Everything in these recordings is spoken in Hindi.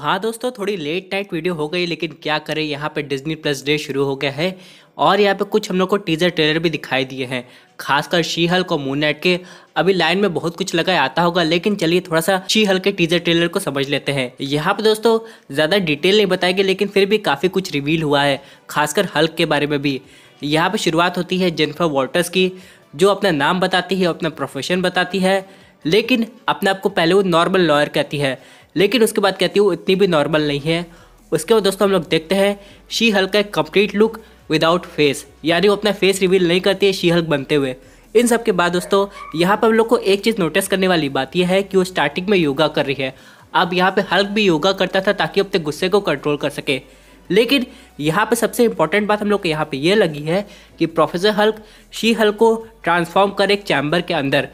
हाँ दोस्तों थोड़ी लेट नाइट वीडियो हो गई लेकिन क्या करें यहाँ पे डिज्नी प्लस डे शुरू हो गया है और यहाँ पे कुछ हम लोग को टीजर ट्रेलर भी दिखाई दिए हैं खासकर शी हल्क और मून नाइट के अभी लाइन में बहुत कुछ लगा आता होगा लेकिन चलिए थोड़ा सा शी हल के टीजर ट्रेलर को समझ लेते हैं यहाँ पे दोस्तों ज़्यादा डिटेल नहीं बताएगी लेकिन फिर भी काफ़ी कुछ रिवील हुआ है खासकर हल्क के बारे में भी यहाँ पर शुरुआत होती है जेनफर वॉटर्स की जो अपना नाम बताती है अपना प्रोफेशन बताती है लेकिन अपने आप को पहले वो नॉर्मल लॉयर कहती है लेकिन उसके बाद कहती हूँ इतनी भी नॉर्मल नहीं है उसके बाद दोस्तों हम लोग देखते हैं शी हल्क का एक कंप्लीट लुक विदाउट फेस यानी वो अपना फेस रिवील नहीं करती है शी हल्क बनते हुए इन सब के बाद दोस्तों यहाँ पर हम लोग को एक चीज़ नोटिस करने वाली बात यह है कि वो स्टार्टिंग में योगा कर रही है अब यहाँ पे हल्क भी योगा करता था ताकि अपने गुस्से को कंट्रोल कर सके लेकिन यहाँ पे सबसे इम्पॉर्टेंट बात हम लोग को यहाँ पे यह लगी है कि प्रोफेसर हल्क शी हल्क को ट्रांसफॉर्म कर एक चैम्बर के अंदर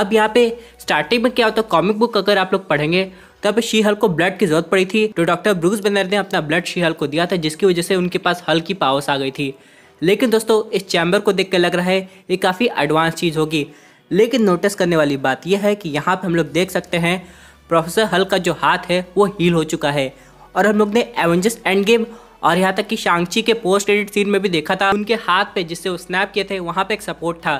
अब यहाँ पे स्टार्टिंग में क्या होता है कॉमिक बुक अगर आप लोग पढ़ेंगे तो यहाँ पे शी हल को ब्लड की जरूरत पड़ी थी तो डॉक्टर ब्रूस बेनर ने अपना ब्लड शी हल को दिया था जिसकी वजह से उनके पास हल की पावर्स आ गई थी लेकिन दोस्तों इस चैम्बर को देख कर लग रहा है ये काफ़ी एडवांस चीज़ होगी लेकिन नोटिस करने वाली बात यह है कि यहाँ पर हम लोग देख सकते हैं प्रोफेसर हल का जो हाथ है वो हील हो चुका है और हम लोग ने एवेंजर्स एंड गेम और यहाँ तक कि शांची के पोस्ट एडिट सीन में भी देखा था उनके हाथ पे जिससे वो स्नैप किए थे वहाँ पे एक सपोर्ट था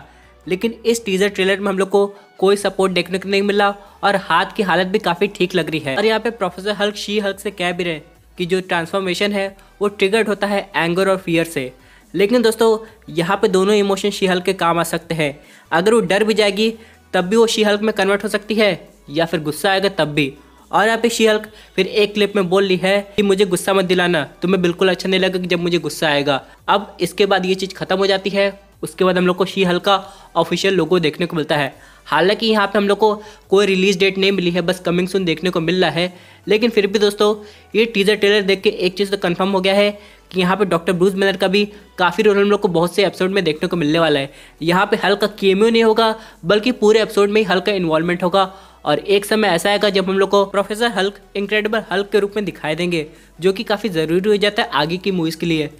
लेकिन इस टीजर ट्रेलर में हम लोग को कोई सपोर्ट देखने को नहीं मिला और हाथ की हालत भी काफ़ी ठीक लग रही है और यहाँ पे प्रोफेसर हल्क शी हल्क से कह भी रहे कि जो ट्रांसफॉर्मेशन है वो ट्रिगर्ड होता है एंगर और फियर से लेकिन दोस्तों यहाँ पे दोनों इमोशन शी हल्क के काम आ सकते हैं अगर वो डर भी जाएगी तब भी वो शी हल्क में कन्वर्ट हो सकती है या फिर गुस्सा आएगा तब भी और यहाँ पे शी हल्क फिर एक क्लिप में बोल ली है कि मुझे गुस्सा मत दिलाना तुम्हें बिल्कुल अच्छा नहीं लगेगा जब मुझे गुस्सा आएगा अब इसके बाद ये चीज़ खत्म हो जाती है उसके बाद हम लोग को शी हल का ऑफिशियल लोगो देखने को मिलता है हालांकि यहाँ पे हम लोग को कोई रिलीज डेट नहीं मिली है बस कमिंग सुन देखने को मिल रहा है लेकिन फिर भी दोस्तों ये टीजर ट्रेलर देख के एक चीज़ तो कन्फर्म हो गया है कि यहाँ पे डॉक्टर ब्रूस मेनर का भी काफ़ी रोल हम लोग को बहुत से एपिसोड में देखने को मिलने वाला है यहाँ पे हल्का केमियो नहीं होगा बल्कि पूरे एपिसोड में ही हल्का इन्वॉल्वमेंट होगा और एक समय ऐसा आएगा जब हम लोग को प्रोफेसर हल्क इनक्रेडिबल हल्क के रूप में दिखाई देंगे जो कि काफ़ी ज़रूरी हो जाता है आगे की मूवीज़ के लिए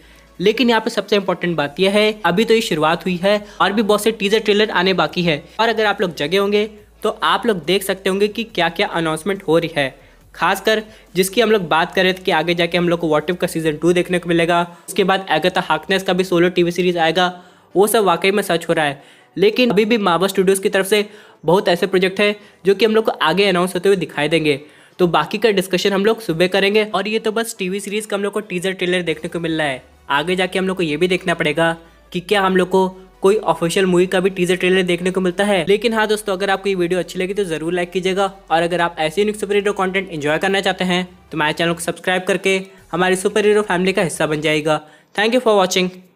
लेकिन यहाँ पे सबसे इम्पोर्टेंट बात यह है अभी तो ये शुरुआत हुई है और भी बहुत से टीजर ट्रेलर आने बाकी है और अगर आप लोग जगे होंगे तो आप लोग देख सकते होंगे कि क्या क्या अनाउंसमेंट हो रही है खासकर जिसकी हम लोग बात करें कि आगे जाके हम लोग को वॉटिव का सीजन टू देखने को मिलेगा उसके बाद एगता हाकनेस का भी सोलो टीवी सीरीज आएगा वो सब वाकई में सच हो रहा है लेकिन अभी भी मार्वल स्टूडियोज़ की तरफ से बहुत ऐसे प्रोजेक्ट है जो कि हम लोग को आगे अनाउंस होते हुए दिखाई देंगे तो बाकी का डिस्कशन हम लोग सुबह करेंगे और ये तो बस टीवी सीरीज़ का हम लोग को टीजर ट्रेलर देखने को मिल रहा है आगे जाके हम लोग को ये भी देखना पड़ेगा कि क्या हम लोग को कोई ऑफिशियल मूवी का भी टीजर ट्रेलर देखने को मिलता है लेकिन हाँ दोस्तों अगर आपको ये वीडियो अच्छी लगी तो जरूर लाइक कीजिएगा और अगर आप ऐसे unique superhero content enjoy करना चाहते हैं तो हमारे चैनल को सब्सक्राइब करके हमारी सुपर हीरो फैमिली का हिस्सा बन जाएगा थैंक यू फॉर वॉचिंग